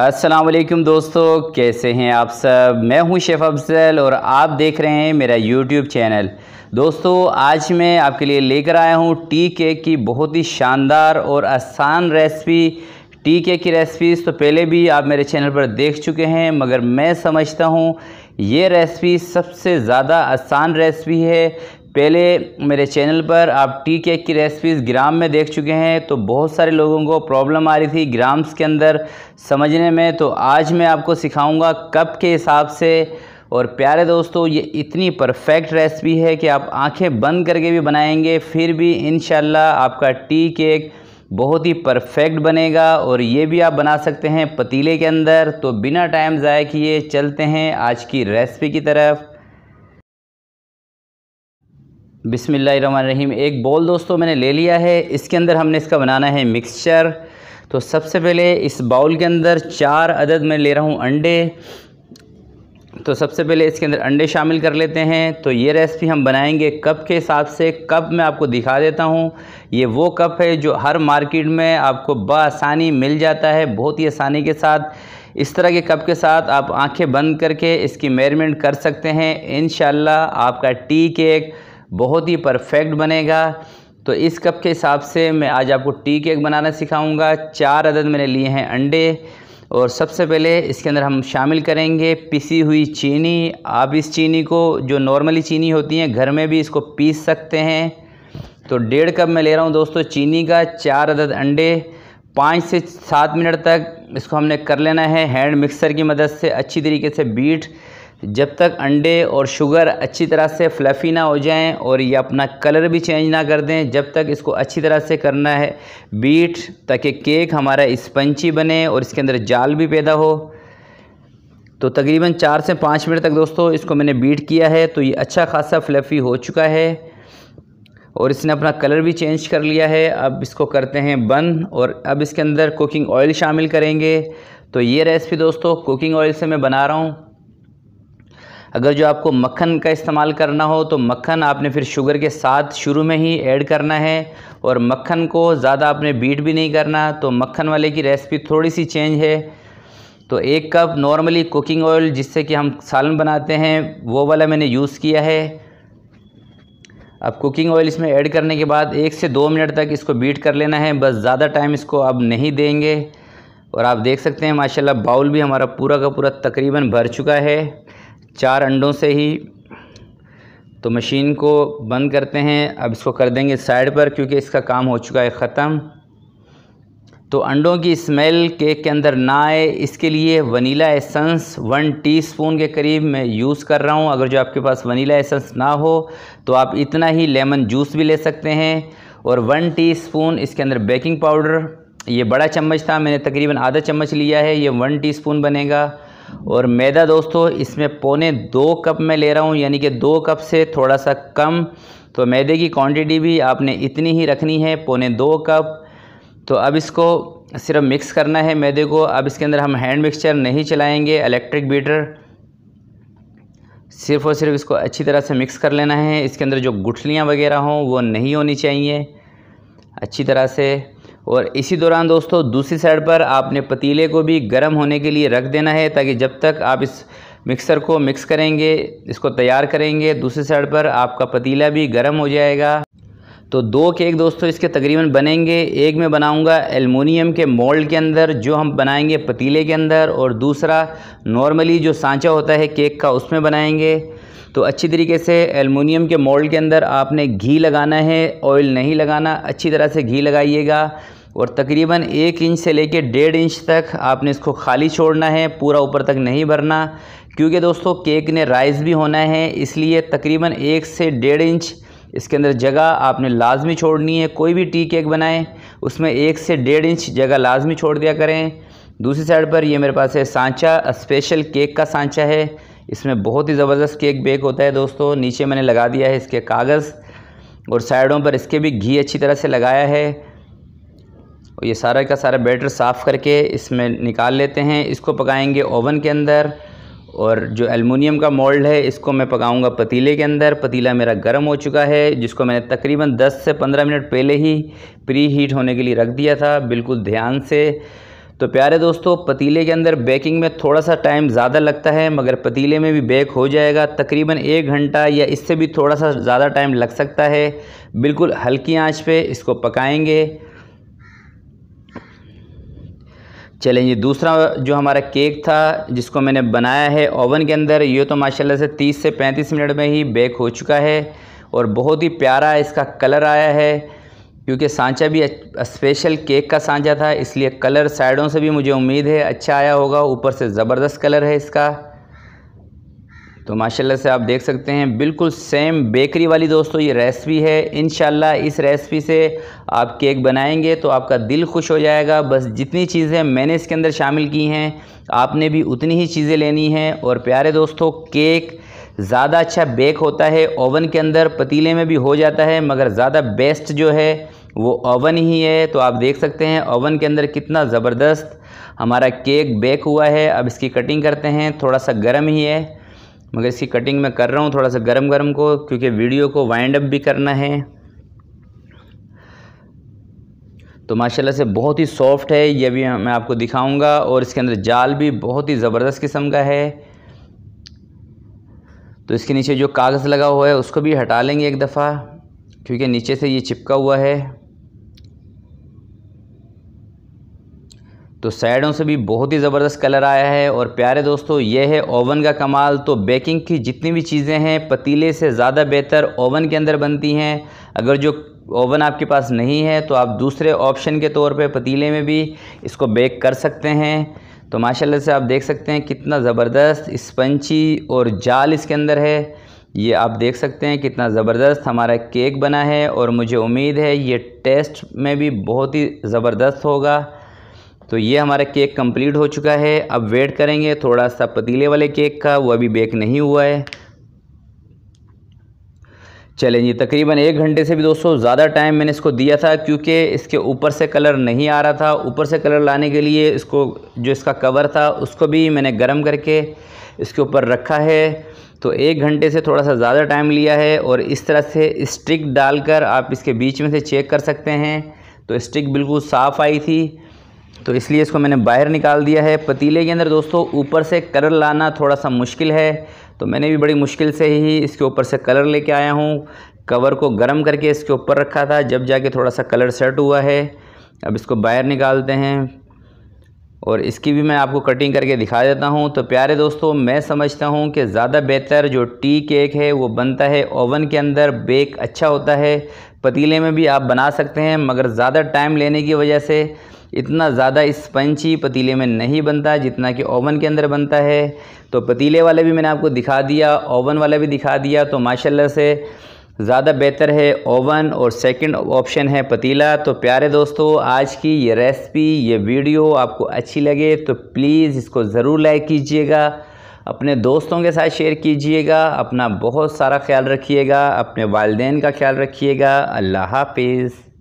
असलम दोस्तों कैसे हैं आप सब मैं हूं शेफ़ अफजल और आप देख रहे हैं मेरा यूट्यूब चैनल दोस्तों आज मैं आपके लिए लेकर आया हूं टी केक की बहुत ही शानदार और आसान रेसिपी टी केक की रेसिपीज़ तो पहले भी आप मेरे चैनल पर देख चुके हैं मगर मैं समझता हूं ये रेसिपी सबसे ज़्यादा आसान रेसिपी है पहले मेरे चैनल पर आप टी केक की रेसिपीज़ ग्राम में देख चुके हैं तो बहुत सारे लोगों को प्रॉब्लम आ रही थी ग्राम्स के अंदर समझने में तो आज मैं आपको सिखाऊंगा कप के हिसाब से और प्यारे दोस्तों ये इतनी परफेक्ट रेसिपी है कि आप आंखें बंद करके भी बनाएंगे फिर भी इन आपका टी केक बहुत ही परफेक्ट बनेगा और ये भी आप बना सकते हैं पतीले के अंदर तो बिना टाइम ज़ाया किए चलते हैं आज की रेसिपी की तरफ बिसमिल्ल बिसमीम एक बॉल दोस्तों मैंने ले लिया है इसके अंदर हमने इसका बनाना है मिक्सचर तो सबसे पहले इस बाउल के अंदर चार अदद मैं ले रहा हूँ अंडे तो सबसे पहले इसके अंदर अंडे शामिल कर लेते हैं तो ये रेसिपी हम बनाएंगे कप के हिसाब से कप मैं आपको दिखा देता हूँ ये वो कप है जो हर मार्केट में आपको बसानी मिल जाता है बहुत ही आसानी के साथ इस तरह के कप के साथ आप आंखें बंद करके इसकी मेजरमेंट कर सकते हैं इन आपका टी केक बहुत ही परफेक्ट बनेगा तो इस कप के हिसाब से मैं आज आपको टी केक बनाना सिखाऊंगा चार अदद मैंने लिए हैं अंडे और सबसे पहले इसके अंदर हम शामिल करेंगे पिसी हुई चीनी आप इस चीनी को जो नॉर्मली चीनी होती है घर में भी इसको पीस सकते हैं तो डेढ़ कप मैं ले रहा हूँ दोस्तों चीनी का चार अदद अंडे पाँच से सात मिनट तक इसको हमने कर लेना है हैंड मिक्सर की मदद से अच्छी तरीके से बीट जब तक अंडे और शुगर अच्छी तरह से फ्लफ़ी ना हो जाएं और ये अपना कलर भी चेंज ना कर दें जब तक इसको अच्छी तरह से करना है बीट ताकि केक हमारा स्पंची बने और इसके अंदर जाल भी पैदा हो तो तकरीबन चार से पाँच मिनट तक दोस्तों इसको मैंने बीट किया है तो ये अच्छा खासा फ्लफ़ी हो चुका है और इसने अपना कलर भी चेंज कर लिया है अब इसको करते हैं बंद और अब इसके अंदर कुकिंग ऑयल शामिल करेंगे तो ये रेसिपी दोस्तों कुकिंग ऑयल से मैं बना रहा हूँ अगर जो आपको मक्खन का इस्तेमाल करना हो तो मक्खन आपने फिर शुगर के साथ शुरू में ही ऐड करना है और मक्खन को ज़्यादा आपने बीट भी नहीं करना तो मक्खन वाले की रेसिपी थोड़ी सी चेंज है तो एक कप नॉर्मली कुकिंग ऑयल जिससे कि हम सालन बनाते हैं वो वाला मैंने यूज़ किया है अब कुकिंग ऑयल इसमें ऐड करने के बाद एक से दो मिनट तक इसको बीट कर लेना है बस ज़्यादा टाइम इसको अब नहीं देंगे और आप देख सकते हैं माशाल्लाह बाउल भी हमारा पूरा का पूरा तकरीबन भर चुका है चार अंडों से ही तो मशीन को बंद करते हैं अब इसको कर देंगे साइड पर क्योंकि इसका काम हो चुका है ख़त्म तो अंडों की स्मेल केक के अंदर ना आए इसके लिए वनीला एसेंस वन टीस्पून के करीब मैं यूज़ कर रहा हूँ अगर जो आपके पास वनीला एसेंस ना हो तो आप इतना ही लेमन जूस भी ले सकते हैं और वन टीस्पून इसके अंदर बेकिंग पाउडर ये बड़ा चम्मच था मैंने तकरीबन आधा चम्मच लिया है ये वन टी बनेगा और मैदा दोस्तों इसमें पौने दो कप मैं ले रहा हूँ यानी कि दो कप से थोड़ा सा कम तो मैदे की क्वांटिटी भी आपने इतनी ही रखनी है पौने दो कप तो अब इसको सिर्फ मिक्स करना है मैदे को अब इसके अंदर हम हैंड मिक्सचर नहीं चलाएंगे इलेक्ट्रिक बीटर सिर्फ़ और सिर्फ इसको अच्छी तरह से मिक्स कर लेना है इसके अंदर जो गुठलियाँ वगैरह हों वो नहीं होनी चाहिए अच्छी तरह से और इसी दौरान दोस्तों दूसरी साइड पर आपने पतीले को भी गर्म होने के लिए रख देना है ताकि जब तक आप इस मिक्सर को मिक्स करेंगे इसको तैयार करेंगे दूसरी साइड पर आपका पतीला भी गर्म हो जाएगा तो दो केक दोस्तों इसके तकरीबन बनेंगे एक मैं बनाऊंगा एलमोनियम के मोल्ड के अंदर जो हम बनाएंगे पतीले के अंदर और दूसरा नॉर्मली जो सांचा होता है केक का उसमें बनाएंगे तो अच्छी तरीके से एलमिनियम के मोल्ड के अंदर आपने घी लगाना है ऑयल नहीं लगाना अच्छी तरह से घी लगाइएगा और तकरीबन एक इंच से लेकर डेढ़ इंच तक आपने इसको खाली छोड़ना है पूरा ऊपर तक नहीं भरना क्योंकि दोस्तों केक ने राइस भी होना है इसलिए तकरीबन एक से डेढ़ इंच इसके अंदर जगह आपने लाजमी छोड़नी है कोई भी टी केक बनाएं उसमें एक से डेढ़ इंच जगह लाजमी छोड़ दिया करें दूसरी साइड पर ये मेरे पास है सांचा स्पेशल केक का सांचा है इसमें बहुत ही ज़बरदस्त केक बेक होता है दोस्तों नीचे मैंने लगा दिया है इसके कागज़ और साइडों पर इसके भी घी अच्छी तरह से लगाया है और ये सारा का सारा बैटर साफ़ करके इसमें निकाल लेते हैं इसको पकाएंगे ओवन के अंदर और जो एलमिनियम का मोल्ड है इसको मैं पकाऊंगा पतीले के अंदर पतीला मेरा गर्म हो चुका है जिसको मैंने तकरीबन 10 से 15 मिनट पहले ही प्री हीट होने के लिए रख दिया था बिल्कुल ध्यान से तो प्यारे दोस्तों पतीले के अंदर बेकिंग में थोड़ा सा टाइम ज़्यादा लगता है मगर पतीले में भी बेक हो जाएगा तकरीबन एक घंटा या इससे भी थोड़ा सा ज़्यादा टाइम लग सकता है बिल्कुल हल्की आंच पे इसको पकाएंगे चलें ये दूसरा जो हमारा केक था जिसको मैंने बनाया है ओवन के अंदर ये तो माशाल्लाह से 30 से 35 मिनट में ही बेक हो चुका है और बहुत ही प्यारा इसका कलर आया है क्योंकि सांचा भी स्पेशल केक का सांचा था इसलिए कलर साइडों से भी मुझे उम्मीद है अच्छा आया होगा ऊपर से ज़बरदस्त कलर है इसका तो माशाल्लाह से आप देख सकते हैं बिल्कुल सेम बेकरी वाली दोस्तों ये रेसिपी है इन इस रेसिपी से आप केक बनाएंगे तो आपका दिल खुश हो जाएगा बस जितनी चीज़ें मैंने इसके अंदर शामिल की हैं आपने भी उतनी ही चीज़ें लेनी हैं और प्यारे दोस्तों केक ज़्यादा अच्छा बेक होता है ओवन के अंदर पतीले में भी हो जाता है मगर ज़्यादा बेस्ट जो है वो ओवन ही है तो आप देख सकते हैं ओवन के अंदर कितना ज़बरदस्त हमारा केक बेक हुआ है अब इसकी कटिंग करते हैं थोड़ा सा गर्म ही है मगर इसकी कटिंग मैं कर रहा हूँ थोड़ा सा गर्म गर्म को क्योंकि वीडियो को वाइंड अप भी करना है तो माशाल्लाह से बहुत ही सॉफ्ट है ये भी मैं आपको दिखाऊंगा और इसके अंदर जाल भी बहुत ही ज़बरदस्त किस्म का है तो इसके नीचे जो कागज़ लगा हुआ है उसको भी हटा लेंगे एक दफ़ा क्योंकि नीचे से ये चिपका हुआ है तो साइडों से भी बहुत ही ज़बरदस्त कलर आया है और प्यारे दोस्तों ये है ओवन का कमाल तो बेकिंग की जितनी भी चीज़ें हैं पतीले से ज़्यादा बेहतर ओवन के अंदर बनती हैं अगर जो ओवन आपके पास नहीं है तो आप दूसरे ऑप्शन के तौर पे पतीले में भी इसको बेक कर सकते हैं तो माशाल्लाह से आप देख सकते हैं कितना ज़बरदस्त स्पंची और जाल इसके अंदर है ये आप देख सकते हैं कितना ज़बरदस्त हमारा केक बना है और मुझे उम्मीद है ये टेस्ट में भी बहुत ही ज़बरदस्त होगा तो ये हमारा केक कंप्लीट हो चुका है अब वेट करेंगे थोड़ा सा पतीले वाले केक का वो अभी बेक नहीं हुआ है चलें जी तकरीबन एक घंटे से भी दोस्तों ज़्यादा टाइम मैंने इसको दिया था क्योंकि इसके ऊपर से कलर नहीं आ रहा था ऊपर से कलर लाने के लिए इसको जो इसका कवर था उसको भी मैंने गर्म करके इसके ऊपर रखा है तो एक घंटे से थोड़ा सा ज़्यादा टाइम लिया है और इस तरह से स्टिक डालकर आप इसके बीच में से चेक कर सकते हैं तो स्टिक बिल्कुल साफ़ आई थी तो इसलिए इसको मैंने बाहर निकाल दिया है पतीले के अंदर दोस्तों ऊपर से कलर लाना थोड़ा सा मुश्किल है तो मैंने भी बड़ी मुश्किल से ही इसके ऊपर से कलर लेके आया हूँ कवर को गर्म करके इसके ऊपर रखा था जब जाके थोड़ा सा कलर सेट हुआ है अब इसको बाहर निकालते हैं और इसकी भी मैं आपको कटिंग करके दिखा देता हूँ तो प्यारे दोस्तों मैं समझता हूँ कि ज़्यादा बेहतर जो टी केक है वो बनता है ओवन के अंदर बेक अच्छा होता है पतीले में भी आप बना सकते हैं मगर ज़्यादा टाइम लेने की वजह से इतना ज़्यादा स्पंची पतीले में नहीं बनता जितना कि ओवन के अंदर बनता है तो पतीले वाले भी मैंने आपको दिखा दिया ओवन वाला भी दिखा दिया तो माशाल्लाह से ज़्यादा बेहतर है ओवन और सेकंड ऑप्शन है पतीला तो प्यारे दोस्तों आज की ये रेसिपी ये वीडियो आपको अच्छी लगे तो प्लीज़ इसको ज़रूर लाइक कीजिएगा अपने दोस्तों के साथ शेयर कीजिएगा अपना बहुत सारा ख्याल रखिएगा अपने वालदेन का ख्याल रखिएगा अल्लाह हाफिज़